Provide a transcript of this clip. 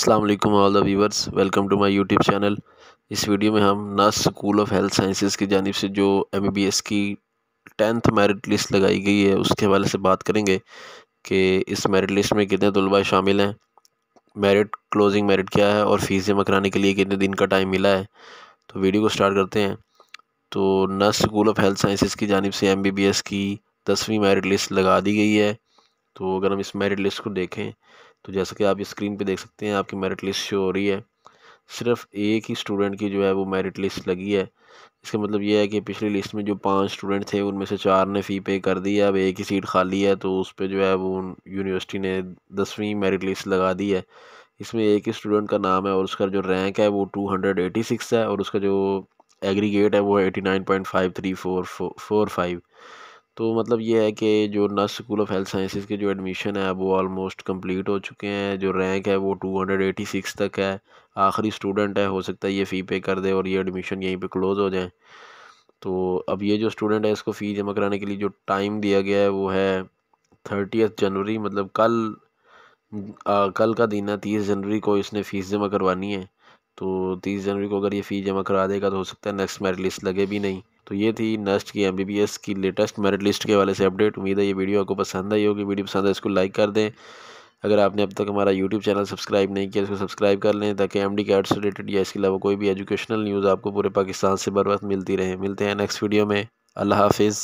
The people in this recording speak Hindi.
अस्सलाम वालेकुम all the viewers welcome to my YouTube channel इस वीडियो में हम नास स्कूल ऑफ हेल्थ साइंसेज की जानब से जो एमबीबीएस की टेंथ मेरिट लिस्ट लगाई गई है उसके हवाले से बात करेंगे कि इस मेरिट लिस्ट में कितने तलबा शामिल हैं मेरिट क्लोजिंग मेरिट क्या है और फ़ीस जमा कराने के लिए कितने दिन का टाइम मिला है तो वीडियो को स्टार्ट करते हैं तो नास स्कूल ऑफ हेल्थ साइंसेज की जानब से एम की दसवीं मेरिट लिस्ट लगा दी गई है तो अगर हम इस मेरिट लिस्ट को देखें तो जैसा कि आप स्क्रीन पे देख सकते हैं आपकी मेरिट लिस्ट शो हो रही है सिर्फ एक ही स्टूडेंट की जो है वो मेरिट लिस्ट लगी है इसका मतलब ये है कि पिछली लिस्ट में जो पांच स्टूडेंट थे उनमें से चार ने फ़ी पे कर दी है अब एक ही सीट खाली है तो उस पर जो है वो यूनिवर्सिटी ने दसवीं मेरिट लिस्ट लगा दी है इसमें एक ही स्टूडेंट का नाम है और उसका जो रैंक है वो टू हंड्रेड एटी सिक्स है और उसका जो एग्रीगेट है वो eighty nine point five three four four five तो मतलब ये है कि जो nurse school of health sciences के जो एडमिशन है वो ऑलमोस्ट कंप्लीट हो चुके हैं जो रैंक है वो टू हंड्रेड एटी सिक्स तक है आखिरी स्टूडेंट है हो सकता है ये फ़ी पे कर दे और ये एडमिशन यहीं पे क्लोज़ हो जाए तो अब ये जो स्टूडेंट है इसको फ़ी जमा कराने के लिए जो टाइम दिया गया है वो है थर्टी जनवरी मतलब कल आ, कल का दिन है तीस जनवरी को इसने फ़ीस जमा करवानी है तो तीस जनवरी को अगर ये फ़ी जमा करा देगा तो हो सकता है नेक्स्ट मेरिट लिस्ट लगे भी नहीं तो ये थी नस्ट की एमबीबीएस की लेटेस्ट मेरिट लिस्ट के वाले से अपडेट उम्मीद है ये वीडियो आपको पसंद आई होगी वीडियो पसंद है इसको लाइक कर दें अगर आपने अब तक हमारा यूट्यूब चैनल सब्सक्राइब नहीं किया इसको सब्सक्राइब कर लें ताकि एम डी कैट से रिलेटेड या इसके अलावा कोई भी एजुकेशनल न्यूज़ आपको पूरे पाकिस्तान से बर मिलती रहे मिलते हैं नेक्स्ट वीडियो में अल्लाह हाफिज़